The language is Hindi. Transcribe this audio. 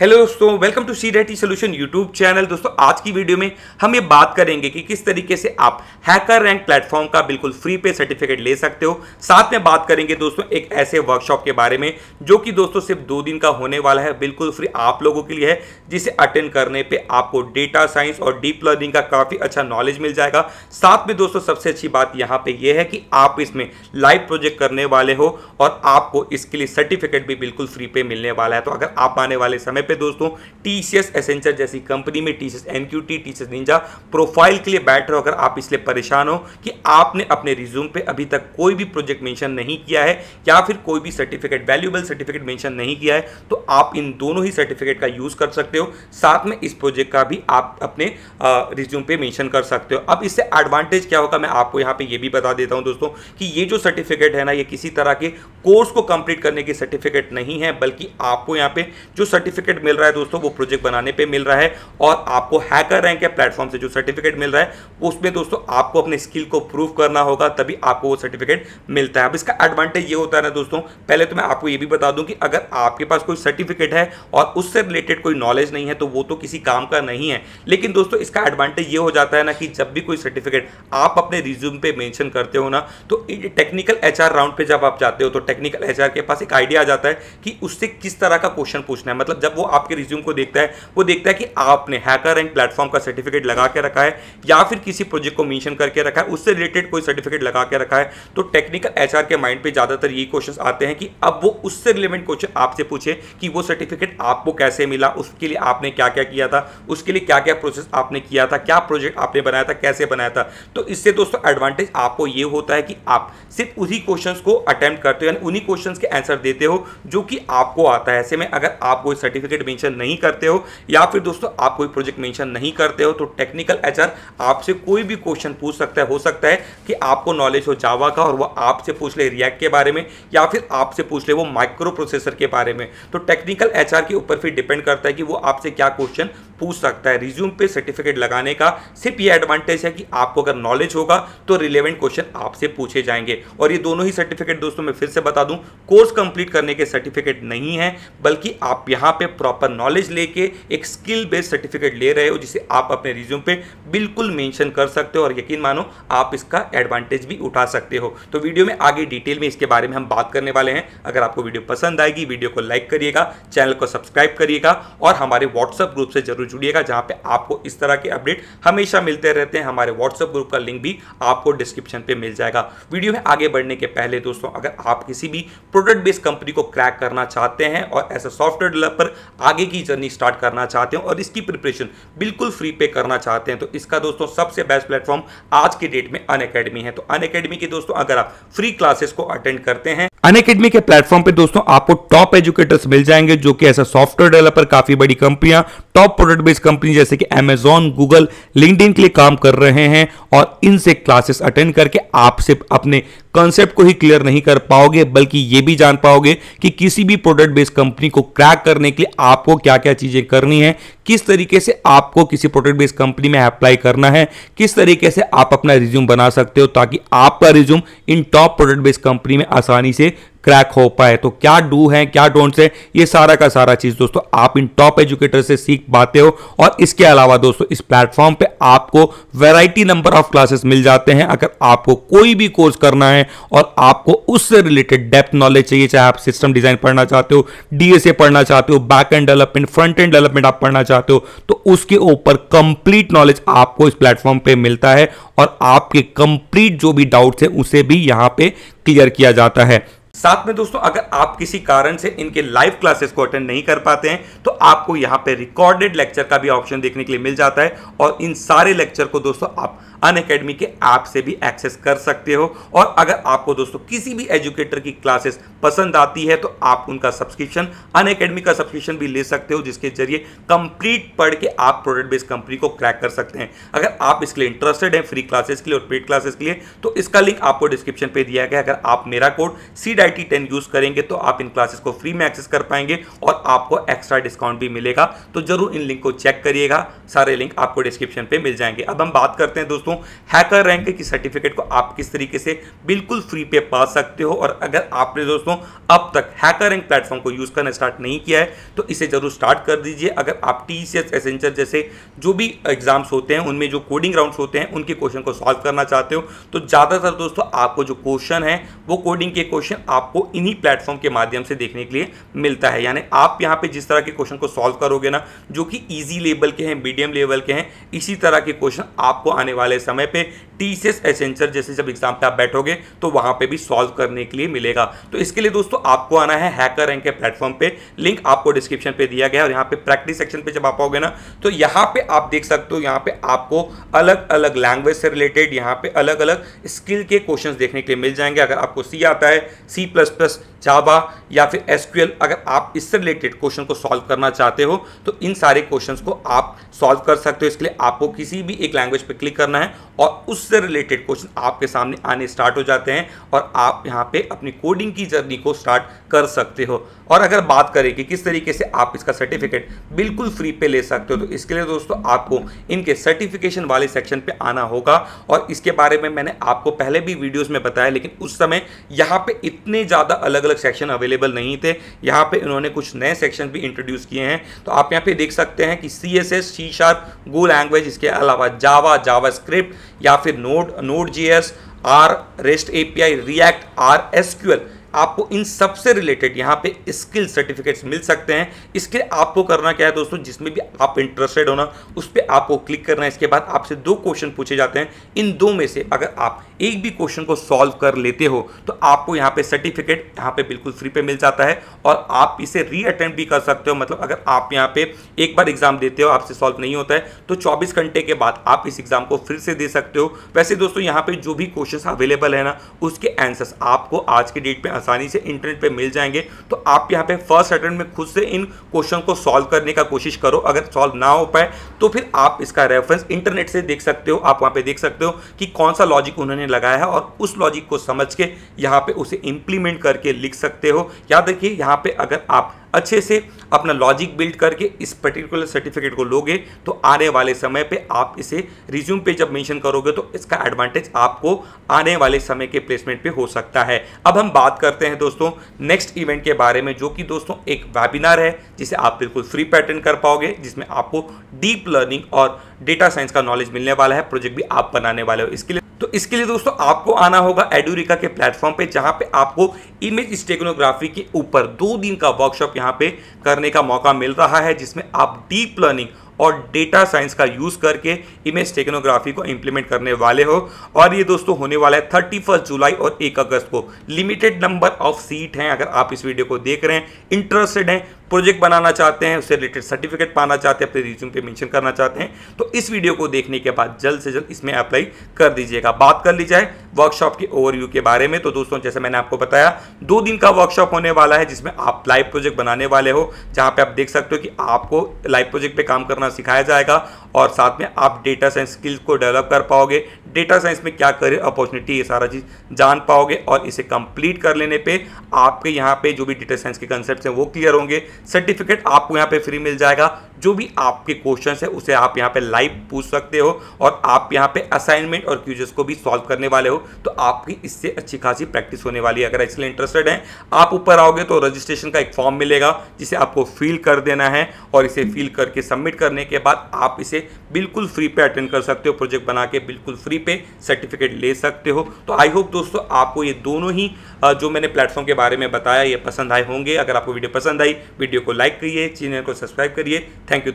हेलो दोस्तों welcome to C T solution YouTube channel दोस्तों आज की वीडियो में हम ये बात करेंगे कि किस तरीके से आप हैकर रैंक प्लेटफॉर्म का बिल्कुल फ्री पे सर्टिफिकेट ले सकते हो साथ में बात करेंगे दोस्तों एक ऐसे वर्कशॉप के बारे में जो कि दोस्तों सिर्फ दो दिन का होने वाला है बिल्कुल फ्री आप लोगों के लिए है जिसे अटेंड करने पर आपको डेटा साइंस और डीप लर्निंग का काफ़ी अच्छा नॉलेज मिल जाएगा साथ में दोस्तों सबसे अच्छी बात यहाँ पर यह है कि आप इसमें लाइव प्रोजेक्ट करने वाले हो और आपको इसके लिए सर्टिफिकेट भी बिल्कुल फ्री पे मिलने वाला है तो अगर आप आने वाले समय पे दोस्तों टी सी एस एसेंचर जैसी कंपनी में T C S N Q T T C S ninja profile के लिए बैठ रहे हो अगर आप इसलिए परेशान हो कि आपने अपने रिज्यूम पे अभी तक कोई भी प्रोजेक्ट मेंशन नहीं किया है या फिर कोई भी सर्टिफिकेट वैल्यूएबल सर्टिफिकेट मेंशन नहीं किया है तो आप इन दोनों ही सर्टिफिकेट का यूज़ कर सकते हो साथ में इस प्रोजेक्ट का भी आप अपने रिज्यूम पे मेंशन कर सकते हो अब इससे एडवांटेज क्या होगा मैं आपको यहाँ पे ये भी बता देता हूँ दोस्तों कि ये जो सर्टिफिकेट है ना ये किसी तरह के कोर्स को कंप्लीट करने के सर्टिफिकेट नहीं है बल्कि आपको यहाँ पे जो सर्टिफिकेट सर्टिफिकेट मिल रहा है दोस्तों वो प्रोजेक्ट बनाने पे मिल रहा है और आपको हैकर रैंक के प्लेटफॉर्म से जो सर्टिफिकेट मिल रहा है उसमें दोस्तों आपको अपने स्किल को प्रूव करना होगा तभी आपको वो सर्टिफिकेट मिलता है अब इसका एडवांटेज ये होता है ना दोस्तों पहले तो मैं आपको ये भी बता दूं कि अगर आपके पास कोई सर्टिफिकेट है और उससे रिलेटेड कोई नॉलेज नहीं है तो वो तो किसी काम का नहीं है लेकिन दोस्तों इसका एडवांटेज ये हो जाता है ना कि जब भी कोई सर्टिफिकेट आप अपने रिज्यूम पे मेंशन करते हो ना तो टेक्निकल एचआर राउंड पे जब आप जाते हो तो टेक्निकल एचआर के पास एक आइडिया आ जाता है कि उससे किस तरह का क्वेश्चन पूछना है मतलब जब वो आपके रिज्यूम को देखता है वो देखता है कि आपने हैकर एंड प्लेटफॉर्म का सर्टिफिकेट लगा के रखा है या फिर किसी प्रोजेक्ट को मेंशन करके रखा है उससे रिलेटेड कोई सर्टिफिकेट लगा के रखा है तो टेक्निकल एच के माइंड पर ज़्यादातर ये क्वेश्चन आते हैं कि अब वो उससे रिलेवेंट क्वेश्चन आपसे पूछे कि वो सर्टिफिकेट आपको कैसे मिला उसके लिए आपने क्या क्या किया था उसके लिए क्या क्या प्रोसेस आपने किया था क्या प्रोजेक्ट आपने बनाया था कैसे बनाया था तो इससे दोस्तों एडवांटेज आपको ये होता है कि आप सिर्फ उसी क्वेश्चंस को अटेम्प्ट करते हो यानी उन्हीं क्वेश्चंस के आंसर देते हो जो कि आपको आता है ऐसे में अगर आप कोई सर्टिफिकेट सर्टिफिकेट मेंशन नहीं करते हो या फिर दोस्तों आप कोई प्रोजेक्ट मेंशन नहीं करते हो तो टेक्निकल एच आपसे कोई भी क्वेश्चन पूछ सकता है हो सकता है कि आपको नॉलेज हो जावा का और वो आपसे पूछ ले रिएक्ट के बारे में या फिर आपसे पूछ ले वो माइक्रो प्रोसेसर के बारे में तो टेक्निकल एच के ऊपर फिर डिपेंड करता है कि वो आपसे क्या क्वेश्चन पूछ सकता है रिज्यूम पे सर्टिफिकेट लगाने का सिर्फ ये एडवांटेज है कि आपको अगर नॉलेज होगा तो रिलेवेंट क्वेश्चन आपसे पूछे जाएंगे और ये दोनों ही सर्टिफिकेट दोस्तों मैं फिर से बता दूं कोर्स कंप्लीट करने के सर्टिफिकेट नहीं है बल्कि आप यहाँ पे प्रॉपर नॉलेज लेके एक स्किल बेस्ड सर्टिफिकेट ले रहे हो जिसे आप अपने रिज्यूम पे बिल्कुल मैंशन कर सकते हो और यकीन मानो आप इसका एडवांटेज भी उठा सकते हो तो वीडियो में आगे डिटेल में इसके बारे में हम बात करने वाले हैं अगर आपको वीडियो पसंद आएगी वीडियो को लाइक करिएगा चैनल को सब्सक्राइब करिएगा और हमारे व्हाट्सएप ग्रुप से जरूर जरूर जुड़िएगा जहां पे आपको इस तरह के अपडेट हमेशा मिलते रहते हैं हमारे व्हाट्सएप ग्रुप का लिंक भी आपको डिस्क्रिप्शन पे मिल जाएगा वीडियो में आगे बढ़ने के पहले दोस्तों अगर आप किसी भी प्रोडक्ट बेस्ड कंपनी को क्रैक करना चाहते हैं और एज अ सॉफ्टवेयर डेवलपर आगे की जर्नी स्टार्ट करना चाहते हैं और इसकी प्रिपरेशन बिल्कुल फ्री पे करना चाहते हैं तो इसका दोस्तों सबसे बेस्ट प्लेटफॉर्म आज के डेट में अन है तो अन के दोस्तों अगर आप फ्री क्लासेस को अटेंड करते हैं अनकेडमी के प्लेटफॉर्म पे दोस्तों आपको टॉप एजुकेटर्स मिल जाएंगे जो कि ऐसा सॉफ्टवेयर डेवलपर काफी बड़ी कंपनियां टॉप प्रोडक्ट बेस्ड कंपनी जैसे कि एमेजॉन गूगल लिंकड के लिए काम कर रहे हैं और इनसे क्लासेस अटेंड करके आपसे अपने कॉन्सेप्ट को ही क्लियर नहीं कर पाओगे बल्कि ये भी जान पाओगे कि किसी भी प्रोडक्ट बेस्ड कंपनी को क्रैक करने के लिए आपको क्या क्या चीजें करनी है किस तरीके से आपको किसी प्रोडक्ट बेस्ड कंपनी में अप्लाई करना है किस तरीके से आप अपना रिज्यूम बना सकते हो ताकि आपका रिज्यूम इन टॉप प्रोडक्ट बेस्ड कंपनी में आसानी से क्रैक हो पाए तो क्या डू है क्या डोंट्स है ये सारा का सारा चीज दोस्तों आप इन टॉप एजुकेटर से सीख पाते हो और इसके अलावा दोस्तों इस प्लेटफॉर्म पे आपको वैरायटी नंबर ऑफ क्लासेस मिल जाते हैं अगर आपको कोई भी कोर्स करना है और आपको उससे रिलेटेड डेप्थ नॉलेज चाहिए चाहे आप सिस्टम डिजाइन पढ़ना चाहते हो डीएसए पढ़ना चाहते हो back end development front end development आप पढ़ना चाहते हो तो उसके ऊपर कंप्लीट नॉलेज आपको इस प्लेटफॉर्म पर मिलता है और आपके कंप्लीट जो भी डाउट्स है उसे भी यहां पे क्लियर किया जाता है साथ में दोस्तों अगर आप किसी कारण से इनके लाइव क्लासेस को अटेंड नहीं कर पाते हैं तो आपको यहां पे रिकॉर्डेड लेक्चर का भी ऑप्शन देखने के लिए मिल जाता है और इन सारे लेक्चर को दोस्तों आप अन अकेडमी के ऐप से भी एक्सेस कर सकते हो और अगर आपको दोस्तों किसी भी एजुकेटर की क्लासेस पसंद आती है तो आप उनका सब्सक्रिप्शन अन अकेडमी का सब्सक्रिप्शन भी ले सकते हो जिसके जरिए कंप्लीट पढ़ के आप प्रोडक्ट बेस्ड कंपनी को क्रैक कर सकते हैं अगर आप इसके लिए इंटरेस्टेड हैं फ्री क्लासेस के लिए और पेड क्लासेस के लिए तो इसका लिंक आपको डिस्क्रिप्शन पर दिया गया अगर आप मेरा code C T ten use करेंगे तो आप इन क्लासेस को फ्री में एक्सेस कर पाएंगे और आपको एक्स्ट्रा डिस्काउंट भी मिलेगा तो जरूर इन लिंक को चेक करिएगा सारे लिंक आपको डिस्क्रिप्शन पे मिल जाएंगे अब हम बात करते हैं दोस्तों दोस्तों हैकर रैंक की सर्टिफिकेट को आप किस तरीके से बिल्कुल फ्री पे पा सकते हो और अगर आपने दोस्तों अब तक हैकर रैंक प्लेटफॉर्म को यूज़ करना स्टार्ट नहीं किया है तो इसे ज़रूर स्टार्ट कर दीजिए अगर आप टीसीएस एसेंचर जैसे जो भी एग्जाम्स होते हैं उनमें जो कोडिंग राउंड होते हैं उनके क्वेश्चन को सॉल्व करना चाहते हो तो ज़्यादातर दोस्तों आपको जो क्वेश्चन है वो कोडिंग के क्वेश्चन आपको इन्हीं प्लेटफॉर्म के माध्यम से देखने के लिए मिलता है यानी आप यहाँ पे जिस तरह के क्वेश्चन को सॉल्व करोगे ना जो कि ईजी लेवल के हैं मीडियम लेवल के हैं इसी तरह के क्वेश्चन आपको आने वाले समय पे टीसीएस एसेंचर जैसे जब एग्जाम पे आप बैठोगे तो वहां पे भी सॉल्व करने के लिए मिलेगा तो इसके लिए दोस्तों आपको आना है हैकर रैंक के प्लेटफॉर्म पे लिंक आपको डिस्क्रिप्शन पे दिया गया है और यहाँ पे प्रैक्टिस सेक्शन पे जब आप आओगे ना तो यहाँ पे आप देख सकते हो यहाँ पे आपको अलग अलग लैंग्वेज से रिलेटेड यहाँ पे अलग अलग स्किल के क्वेश्चन देखने के लिए मिल जाएंगे अगर आपको सी आता है सी प्लस प्लस जावा या फिर एस अगर आप इससे रिलेटेड क्वेश्चन को सॉल्व करना चाहते हो तो इन सारे क्वेश्चन को आप सॉल्व कर सकते हो इसके लिए आपको किसी भी एक लैंग्वेज पर क्लिक करना है और उस उससे रिलेटेड क्वेश्चन आपके सामने आने स्टार्ट हो जाते हैं और आप यहाँ पे अपनी कोडिंग की जर्नी को स्टार्ट कर सकते हो और अगर बात करें कि किस तरीके से आप इसका सर्टिफिकेट बिल्कुल फ्री पे ले सकते हो तो इसके लिए दोस्तों आपको इनके सर्टिफिकेशन वाले सेक्शन पे आना होगा और इसके बारे में मैंने आपको पहले भी वीडियोस में बताया लेकिन उस समय यहाँ पे इतने ज़्यादा अलग अलग सेक्शन अवेलेबल नहीं थे यहाँ पे इन्होंने कुछ नए सेक्शन भी इंट्रोड्यूस किए हैं तो आप यहाँ पे देख सकते हैं कि C S S C sharp go language इसके अलावा जावा जावा या फिर node node G S R rest API P R S Q आपको इन सबसे रिलेटेड यहाँ पे स्किल सर्टिफिकेट्स मिल सकते हैं इसके आपको करना क्या है दोस्तों जिसमें भी आप इंटरेस्टेड होना उस पर आपको क्लिक करना है इसके बाद आपसे दो क्वेश्चन पूछे जाते हैं इन दो में से अगर आप एक भी क्वेश्चन को सॉल्व कर लेते हो तो आपको यहाँ पे सर्टिफिकेट यहाँ पे बिल्कुल फ्री पे मिल जाता है और आप इसे रीअटेम्प्ट भी कर सकते हो मतलब अगर आप यहाँ पे एक बार एग्जाम देते हो आपसे सॉल्व नहीं होता है तो 24 घंटे के बाद आप इस एग्जाम को फिर से दे सकते हो वैसे दोस्तों यहाँ पे जो भी क्वेश्चन अवेलेबल है ना उसके आंसर्स आपको आज के डेट में आसानी से इंटरनेट पर मिल जाएंगे तो आप यहाँ पे फर्स्ट अटेम्प्ट में खुद से इन क्वेश्चन को सॉल्व करने का कोशिश करो अगर सॉल्व ना हो पाए तो फिर आप इसका रेफरेंस इंटरनेट से देख सकते हो आप वहाँ पे देख सकते हो कि कौन सा लॉजिक उन्होंने लगाया है और उस लॉजिक को समझ के यहाँ पे उसे इम्प्लीमेंट करके लिख सकते हो याद रखिए यहाँ पे अगर आप अच्छे से अपना लॉजिक बिल्ड करके इस पर्टिकुलर सर्टिफिकेट को लोगे तो आने वाले समय पे आप इसे रिज्यूम पे जब मेंशन करोगे तो इसका एडवांटेज आपको आने वाले समय के प्लेसमेंट पे हो सकता है अब हम बात करते हैं दोस्तों नेक्स्ट इवेंट के बारे में जो कि दोस्तों एक वेबिनार है जिसे आप बिल्कुल फ्री पैटर्न कर पाओगे जिसमें आपको डीप लर्निंग और डेटा साइंस का नॉलेज मिलने वाला है प्रोजेक्ट भी आप बनाने वाले हो इसके लिए तो इसके लिए दोस्तों आपको आना होगा एडुरिका के प्लेटफॉर्म पे जहां पे आपको इमेज स्टेगनोग्राफी के ऊपर दो दिन का वर्कशॉप यहां पे करने का मौका मिल रहा है जिसमें आप डीप लर्निंग और डेटा साइंस का यूज़ करके इमेज टेक्नोग्राफी को इंप्लीमेंट करने वाले हो और ये दोस्तों होने वाला है थर्टी फर्स्ट जुलाई और एक अगस्त को लिमिटेड नंबर ऑफ सीट हैं अगर आप इस वीडियो को देख रहे हैं इंटरेस्टेड हैं प्रोजेक्ट बनाना चाहते हैं उससे रिलेटेड सर्टिफिकेट पाना चाहते हैं अपने रिज्यूम पे मेंशन करना चाहते हैं तो इस वीडियो को देखने के बाद जल्द से जल्द इसमें अप्लाई कर दीजिएगा बात कर ली जाए वर्कशॉप के ओवरव्यू के बारे में तो दोस्तों जैसे मैंने आपको बताया दो दिन का वर्कशॉप होने वाला है जिसमें आप लाइव प्रोजेक्ट बनाने वाले हो जहाँ पर आप देख सकते हो कि आपको लाइव प्रोजेक्ट पर काम करना सिखाया जाएगा और साथ में आप डेटा साइंस स्किल्स को डेवलप कर पाओगे डेटा साइंस में क्या करियर अपॉर्चुनिटी ये सारा चीज़ जान पाओगे और इसे कंप्लीट कर लेने पे आपके यहाँ पे जो भी डेटा साइंस के कंसेप्ट हैं वो क्लियर होंगे सर्टिफिकेट आपको यहाँ पे फ्री मिल जाएगा जो भी आपके क्वेश्चन है उसे आप यहाँ पे लाइव पूछ सकते हो और आप यहाँ पे असाइनमेंट और क्यूजेस को भी सॉल्व करने वाले हो तो आपकी इससे अच्छी खासी प्रैक्टिस होने वाली है अगर इसलिए इंटरेस्टेड हैं आप ऊपर आओगे तो रजिस्ट्रेशन का एक फॉर्म मिलेगा जिसे आपको फिल कर देना है और इसे फिल करके सबमिट करने के बाद आप इसे बिल्कुल फ्री पे अटेंड कर सकते हो प्रोजेक्ट बना के बिल्कुल फ्री पे सर्टिफिकेट ले सकते हो तो आई होप दोस्तों आपको ये दोनों ही जो मैंने प्लेटफॉर्म के बारे में बताया ये पसंद आए होंगे अगर आपको वीडियो पसंद आई वीडियो को लाइक करिए चैनल को सब्सक्राइब करिए थैंक यू